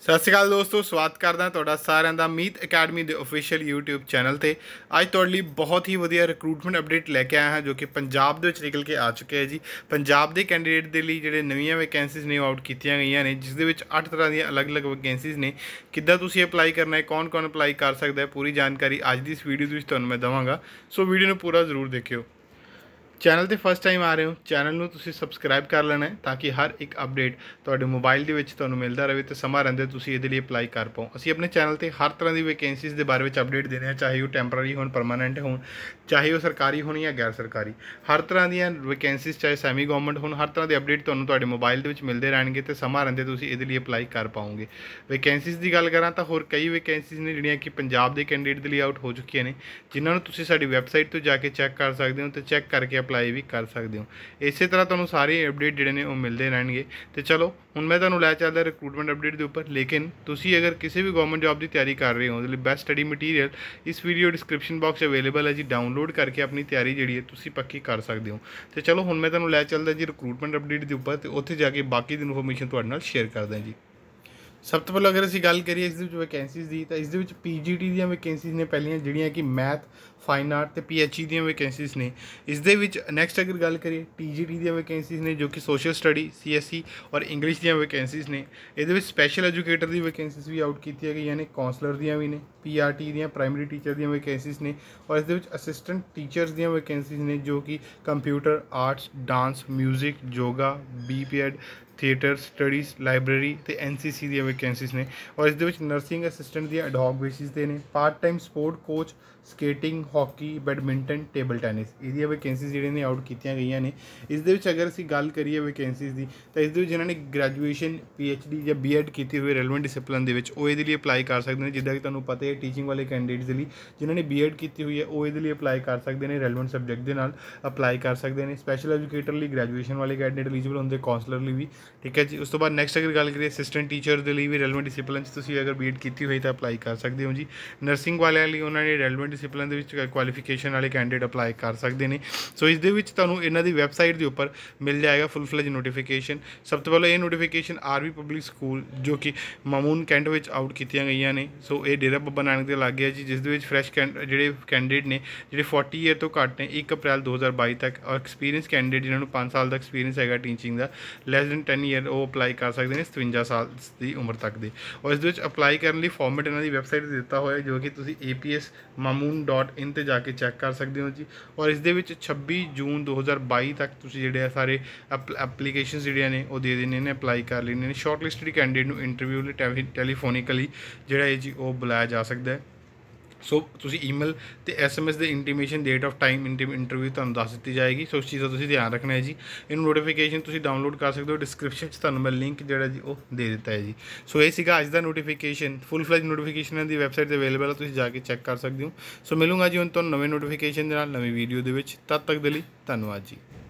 ਸਤਿ ਸ਼੍ਰੀ ਅਕਾਲ ਦੋਸਤੋ ਸਵਾਗਤ ਕਰਦਾ ਤੁਹਾਡਾ ਸਾਰਿਆਂ ਦਾ ਮੀਤ ਅਕੈਡਮੀ ਦੇ ਅਫੀਸ਼ੀਅਲ YouTube ਚੈਨਲ ਤੇ ਅੱਜ ਤੁਹਾਡੇ ਲਈ ਬਹੁਤ ਹੀ ਵਧੀਆ ਰਿਕਰੂਟਮੈਂਟ ਅਪਡੇਟ ਲੈ ਕੇ ਆਇਆ ਹਾਂ ਜੋ ਕਿ ਪੰਜਾਬ ਦੇ ਵਿੱਚ ਨਿਕਲ ਕੇ ਆ ਚੁੱਕਿਆ ਹੈ ਜੀ ਪੰਜਾਬ ਦੇ ਕੈਂਡੀਡੇਟ ਦੇ ਲਈ ਜਿਹੜੇ ਨਵੀਆਂ ਵੈਕੈਂਸੀਜ਼ ਨੇ ਆਊਟ ਕੀਤੀਆਂ ਗਈਆਂ ਨੇ ਜਿਸ ਦੇ ਵਿੱਚ 8 ਤਰ੍ਹਾਂ ਦੀਆਂ ਅਲੱਗ-ਅਲੱਗ ਵੈਕੈਂਸੀਜ਼ ਨੇ ਕਿੱਦਾਂ ਤੁਸੀਂ ਅਪਲਾਈ ਕਰਨਾ ਹੈ ਕੌਣ-ਕੌਣ ਅਪਲਾਈ ਕਰ ਸਕਦਾ ਹੈ ਪੂਰੀ ਜਾਣਕਾਰੀ ਅੱਜ ਦੀ ਇਸ ਵੀਡੀਓ ਦੇ ਵਿੱਚ ਤੁਹਾਨੂੰ ਮੈਂ ਦਵਾਂਗਾ ਸੋ ਵੀਡੀਓ ਨੂੰ ਪੂਰਾ ਜ਼ਰੂਰ ਦੇਖਿਓ ਚੈਨਲ ਤੇ ਫਸਟ ਟਾਈਮ ਆ ਰਹੇ ਹੋ ਚੈਨਲ ਨੂੰ ਤੁਸੀਂ ਸਬਸਕ੍ਰਾਈਬ ਕਰ ਲੈਣਾ ਤਾਂ ਕਿ ਹਰ ਇੱਕ ਅਪਡੇਟ ਤੁਹਾਡੇ ਮੋਬਾਈਲ ਦੇ ਵਿੱਚ ਤੁਹਾਨੂੰ ਮਿਲਦਾ ਰਹੇ ਤੇ ਸਮਾਂ ਰਹਿੰਦੇ ਤੁਸੀਂ ਇਹਦੇ ਲਈ ਅਪਲਾਈ ਕਰ ਪਾਓ ਅਸੀਂ ਆਪਣੇ ਚੈਨਲ ਤੇ ਹਰ ਤਰ੍ਹਾਂ ਦੀ ਵੈਕੈਂਸੀਜ਼ ਦੇ ਬਾਰੇ ਵਿੱਚ ਅਪਡੇਟ ਦਿੰਦੇ ਹਾਂ ਚਾਹੇ ਉਹ ਟੈਂਪਰੇਰੀ ਹੋਣ ਪਰਮਾਨੈਂਟ ਹੋਣ ਚਾਹੇ ਉਹ ਸਰਕਾਰੀ ਹੋਣ ਜਾਂ ਗੈਰ ਸਰਕਾਰੀ ਹਰ ਤਰ੍ਹਾਂ ਦੀਆਂ ਵੈਕੈਂਸੀਜ਼ ਚਾਹੇ ਸੈਮੀ ਗਵਰਨਮੈਂਟ ਹੋਣ ਹਰ ਤਰ੍ਹਾਂ ਦੇ ਅਪਡੇਟ ਤੁਹਾਨੂੰ ਤੁਹਾਡੇ ਮੋਬਾਈਲ ਦੇ ਵਿੱਚ ਮਿਲਦੇ ਰਹਿਣਗੇ ਤੇ ਸਮਾਂ ਰਹਿੰਦੇ ਤੁਸੀਂ ਇਹਦੇ ਲਈ ਅਪਲਾਈ ਕਰ ਪਾਓਗੇ ਵੈਕੈਂਸੀਜ਼ ਦੀ ਗੱਲ ਕਰਾਂ ਤਾਂ ਹੋਰ ਕਈ ਵੈਕੈਂਸੀਜ਼ ਨੇ ਜਿਹੜੀਆਂ ਕਿ ਪੰਜਾਬ ਦੇ ਕੈਂਡੀਡੇਟ ਦੇ ਲਈ ਆਊਟ ਹੋ ਚੁੱਕੀਆਂ ਨੇ ਜਿਨ੍ਹਾਂ ਨੂੰ ਤੁਸੀਂ ਸਾਡੀ ਵੈਬਸਾਈਟ ਤੋਂ ਜਾ ਕੇ ਚੈੱਕ ਕਰ ਸਕਦੇ ਹੋ ਤੇ ਚੈੱਕ ਕਰਕੇ ਅਪਲਾਈ ਵੀ ਕਰ ਸਕਦੇ ਹੋ ਇਸੇ ਤਰ੍ਹਾਂ ਤੁਹਾਨੂੰ ਸਾਰੇ ਅਪਡੇਟ ਜਿਹੜੇ ਨੇ ਉਹ ਮਿਲਦੇ ਰਹਿਣਗੇ ਤੇ ਚਲੋ ਹੁਣ ਮੈਂ ਤੁਹਾਨੂੰ ਲੈ ਚੱਲਦਾ ਰਿਕਰੂਟਮੈਂਟ ਅਪਡੇਟ ਦੇ ਉੱਪਰ ਲੇਕਿਨ ਤੁਸੀਂ ਅਗਰ ਕਿਸੇ ਵੀ ਗਵਰਨਮੈਂਟ ਜੌਬ ਦੀ ਤਿਆਰੀ ਕਰ ਰਹੇ ਹੋ ਉਹਦੇ ਲਈ ਬੈਸਟ ਸਟੱਡੀ ਮਟੀਰੀਅਲ ਇਸ ਵੀਡੀਓ ਡਿਸਕ੍ਰਿਪਸ਼ਨ ਬਾਕਸ ਅਵੇਲੇਬਲ ਹੈ ਜੀ ਡਾਊਨਲੋਡ ਕਰਕੇ ਆਪਣੀ ਤਿਆਰੀ ਜਿਹੜੀ ਹੈ ਤੁਸੀਂ ਪੱਕੀ ਕਰ ਸਕਦੇ ਹੋ ਤੇ ਚਲੋ ਹੁਣ ਮੈਂ ਤੁਹਾਨੂੰ ਲੈ ਚੱਲਦਾ ਜੀ ਰਿਕਰੂਟਮੈਂਟ ਅਪਡੇਟ ਦੇ ਉੱਪਰ ਤੇ ਉੱਥੇ ਜਾ ਕੇ ਬਾਕੀ ਦੀ ਇਨਫੋਰਮੇਸ਼ਨ ਤੁਹਾਡੇ ਨਾਲ ਸ਼ੇਅਰ ਕਰਦਾ ਜੀ ਸਭ ਤੋਂ ਪਹਿਲਾਂ ਅਗਰ ਅਸੀਂ ਗੱਲ ਕਰੀਏ ਇਸ ਦੇ ਵਿੱਚ ਵੈਕੈਂਸੀਜ਼ ਦੀ ਤਾਂ ਇਸ ਦੇ ਵਿੱਚ ਪੀਜੀਟੀ ਦੀਆਂ ਵੈਕੈਂਸੀਜ਼ ਨੇ ਪਹਿਲੀਆਂ ਜਿਹੜੀਆਂ ਕਿ ਮੈਥ ਫਾਈਨ ਆਰਟ ਤੇ ਪੀਐਚਈ e ਦੀਆਂ ਵੈਕੈਂਸੀਜ਼ ਨੇ ਇਸ ਦੇ ਵਿੱਚ ਨੈਕਸਟ ਅਗਰ ਗੱਲ ਕਰੀਏ ਟੀਜੀਟੀ ਦੀਆਂ ਵੈਕੈਂਸੀਜ਼ ਨੇ ਜੋ ਕਿ ਸੋਸ਼ਲ ਸਟੱਡੀ ਸੀ ਔਰ ਇੰਗਲਿਸ਼ ਦੀਆਂ ਵੈਕੈਂਸੀਜ਼ ਨੇ ਇਹਦੇ ਵਿੱਚ ਸਪੈਸ਼ਲ ਐਜੂਕੇਟਰ ਦੀ ਵੈਕੈਂਸੀਜ਼ ਵੀ ਆਊਟ ਕੀਤੀਆਂ ਗਈਆਂ ਨੇ ਕਾਉਂਸਲਰ ਦੀਆਂ ਵੀ ਨੇ ਪੀਆਰਟੀ ਦੀਆਂ ਪ੍ਰਾਇਮਰੀ ਟੀਚਰ ਦੀਆਂ ਵੈਕੈਂਸੀਜ਼ ਨੇ ਔਰ ਇਸ ਦੇ ਵਿੱਚ ਅਸਿਸਟੈਂਟ ਟੀਚਰਸ ਦੀਆਂ ਵੈਕੈਂਸੀਜ਼ ਨੇ ਜੋ ਕਿ computer arts dance 뮤직 yoga BPEd theatre studies library ਤੇ ਐਨਸੀਸੀ ਦੀਆਂ ਵੈਕੈਂਸੀਜ਼ ਨੇ ਔਰ ਇਸ ਦੇ ਵਿੱਚ ਨਰਸਿੰਗ ਅਸਿਸਟੈਂਟ ਦੀਆਂ ਐਡ ਹੌਕ ਬੇਸਿਸ ਤੇ ਨੇ part time sport coach skating hockey badminton table tennis ਇਹਦੀਆਂ ਵੈਕੈਂਸੀਜ਼ ਜਿਹੜੀਆਂ ਨੇ ਆਊਟ ਕੀਤੀਆਂ ਗਈਆਂ ਨੇ ਇਸ ਦੇ ਵਿੱਚ ਅਗਰ ਅਸੀਂ ਗੱਲ ਕਰੀਏ ਵੈਕੈਂਸੀਜ਼ ਦੀ ਤਾਂ ਇਸ ਦੇ ਵਿੱਚ ਜਿਨ੍ਹਾਂ ਨੇ ਗ੍ਰੈਜੂਏਸ਼ਨ ਪੀਐਚਡੀ ਜਾਂ ਬੀਐਡ ਕੀਤੀ ਹੋਈ ਰੈਲੇਵੈਂਟ ਡਿਸਪਲਿਨ ਦੇ ਵਿੱਚ ਉਹ ਇਹਦੇ ਲਈ ਅਪਲਾਈ ਕਰ ਸਕਦੇ ਨੇ ਜਿੱਦਾਂ ਕਿ ਤੁਹਾਨੂੰ ਪਤਾ ਹੈ ਟੀਚਿੰਗ ਵਾਲੇ ਕੈਂਡੀਡੇਟਸ ਦੇ ਲਈ ਜਿਨ੍ਹਾਂ ਨੇ ਬੀਐਡ ਕੀਤੀ ਹੋਈ ਹੈ ਉਹ ਇਹਦੇ ਲਈ ਅਪਲਾਈ ਕਰ ਸਕਦੇ ਨੇ ਰੈਲੇਵੈਂਟ ਸਬਜੈਕਟ ਦੇ ਨਾਲ ਅਪਲਾਈ ਕਰ ਸਕਦੇ ਨੇ ਸਪੈਸ਼ਲ ਐਜੂਕੇਟਰ ਲਈ ਗ੍ਰੈਜੂਏਸ਼ਨ ਵਾਲੇ ਕੈਂਡੀਡੇਟ ਐਲੀਜੀਬਲ ਹੁੰਦੇ ਕਾਉਂਸਲਰ ਲਈ ਵੀ ਠੀਕ ਹੈ ਜੀ ਉਸ ਤੋਂ ਬਾਅਦ ਨੈਕਸਟ ਅਗਰ ਗੱਲ ਕਰੀਏ ਅਸਿਸਟੈਂਟ ਟੀਚਰ ਦੇ ਲਈ ਵੀ ਰੈਲੇਵੈਂਟ ਡਿਸਪਲਿਨ 'ਚ ਤੁਸੀਂ ਅਗਰ ਬੀਐਡ ਕੀਤੀ ਹੋਈ ਤਾਂ ਅਪਲਾਈ ਕਰ ਸਕਦੇ ਹੋ ਜੀ ਨਰਸਿੰਗ ਵਾਲਿਆਂ ਲਈ ਉਹਨਾਂ ਨੇ ਰੈਲੇਵੈਂਟ ਡਿਸਪਲਿਨ ਦੇ ਵਿੱਚ ਕੁਆਲੀਫਿਕੇਸ਼ਨ ਵਾਲੇ ਕੈਂਡੀਡੇਟ ਅਪਲਾਈ ਕਰ ਸਕਦੇ ਨੇ ਸੋ ਇਸ ਦੇ ਵਿੱਚ ਤੁਹਾਨੂੰ ਇਹਨਾਂ ਦੀ ਵੈਬਸਾਈਟ ਦੇ ਉੱਪਰ ਮਿਲ ਜਾਏਗਾ ਫੁੱਲ ਫਲੇਜ ਨੋਟੀਫਿਕੇਸ਼ਨ ਸਭ ਤੋਂ ਪਹਿਲਾਂ ਇਹ ਨੋਟੀਫਿਕੇਸ਼ਨ ਆਰਵੀ ਪਬਲਿਕ ਸਕੂਲ ਜੋ ਕਿ ਮਮੂਨ ਕੈਂਟ ਵਿੱਚ ਆਊਟ ਕੀਤੀਆਂ ਗਈਆਂ ਨੇ ਸੋ ਇਹ ਡੇਰਾ ਬੱਬਾ ਨਾਨਕ ਦੇ ਲਾਗੇ ਹੈ ਜੀ ਜਿਸ ਦੇ ਵਿੱਚ ਫਰੈਸ਼ ਜਿਹੜੇ ਕੈਂਡੀਡੇਟ ਨੇ ਜਿਹੜੇ 40 ਇਅਰ ਤੋਂ ਘੱਟ ਨੇ 1 ਅਪ੍ਰੈਲ 2022 ਤੱਕ ਔਰ ਐਕਸਪੀਰੀਅੰਸ ਕੈਂਡੀਡੇਟ ਜਿਨ੍ਹਾਂ ਨੂੰ 5 ਸਾਲ ਦਾ ਐਕਸਪੀਰੀਅੰਸ ਹੈਗਾ ਟੀਚਿੰਗ ਦਾ ਲੈਸ ਦੈਨ 10 ਇਅਰ ਉਹ ਅਪਲਾਈ ਕਰ ਸਕਦੇ ਨੇ 57 ਸਾਲ ਦੀ ਉਮਰ ਤੱਕ ਦੇ ਔਰ ਇਸ ਦੇ ਵਿੱਚ ਅਪਲਾਈ ਕਰਨ ਲਈ ਫਾਰਮੈਟ ਇਹਨਾਂ ਦੀ ਵੈਬਸਾਈਟ ਦਿੱਤਾ ਹੋਇਆ ਜੋ ਕਿ ਤੁਸੀਂ aps mamoon.in ਐਪਲੀਕੇਸ਼ਨ ਤੇ ਜਾ ਕੇ ਚੈੱਕ ਕਰ ਸਕਦੇ ਹੋ ਜੀ ਔਰ ਇਸ ਦੇ ਵਿੱਚ 26 ਜੂਨ 2022 ਤੱਕ ਤੁਸੀਂ ਜਿਹੜੇ ਆ ਸਾਰੇ ਐਪਲੀਕੇਸ਼ਨਸ ਜਿਹੜੀਆਂ ਨੇ ਉਹ ਦੇ ਦੇਣੇ ਨੇ ਅਪਲਾਈ ਕਰ ਲੈਣੇ ਨੇ ਸ਼ਾਰਟਲਿਸਟਡ ਕੈਂਡੀਡੇਟ ਨੂੰ ਇੰਟਰਵਿਊ ਲਈ ਟੈਲੀਫੋਨਿਕਲੀ ਜਿਹੜਾ ਹੈ ਜੀ ਉਹ ਬੁਲਾਇਆ ਜਾ ਸਕਦਾ ਹੈ ਸੋ ਤੁਸੀਂ ਈਮੇਲ ਤੇ ਐਸਐਮਐਸ ਦੇ intimation date of time interview ਤੁਹਾਨੂੰ ਦੱਸ ਦਿੱਤੀ ਜਾਏਗੀ ਸੋ ਇਸ ਚੀਜ਼ ਦਾ ਤੁਸੀਂ ਧਿਆਨ ਰੱਖਣਾ ਹੈ ਜੀ ਇਹਨੂੰ ਨੋਟੀਫਿਕੇਸ਼ਨ ਤੁਸੀਂ ਡਾਊਨਲੋਡ ਕਰ ਸਕਦੇ ਹੋ ਡਿਸਕ੍ਰਿਪਸ਼ਨ 'ਚ ਤੁਹਾਨੂੰ ਮੈਂ ਲਿੰਕ ਜਿਹੜਾ ਜੀ ਉਹ ਦੇ ਦਿੱਤਾ ਹੈ ਜੀ ਸੋ ਇਹ ਸੀਗਾ ਅੱਜ ਦਾ ਨੋਟੀਫਿਕੇਸ਼ਨ ਫੁੱਲ ਫਲੈਜ ਨੋਟੀਫਿਕੇਸ਼ਨ ਦੀ ਵੈਬਸਾਈਟ ਤੇ ਅਵੇਲੇਬਲ ਹੈ ਤੁਸੀਂ ਜਾ ਕੇ ਚੈੱਕ ਕਰ ਸਕਦੇ ਹੋ ਸੋ ਮਿਲੂੰਗਾ ਜੀ ਹੁਣ ਤੁਹਾਨੂੰ ਨਵੇਂ ਨੋਟੀਫਿਕੇਸ਼ਨ ਦੇ ਨਾਲ ਨਵੀਂ ਵੀਡੀਓ ਦੇ ਵਿੱਚ ਤਦ ਤੱਕ ਦੇ ਲਈ ਧੰਨਵਾਦ ਜੀ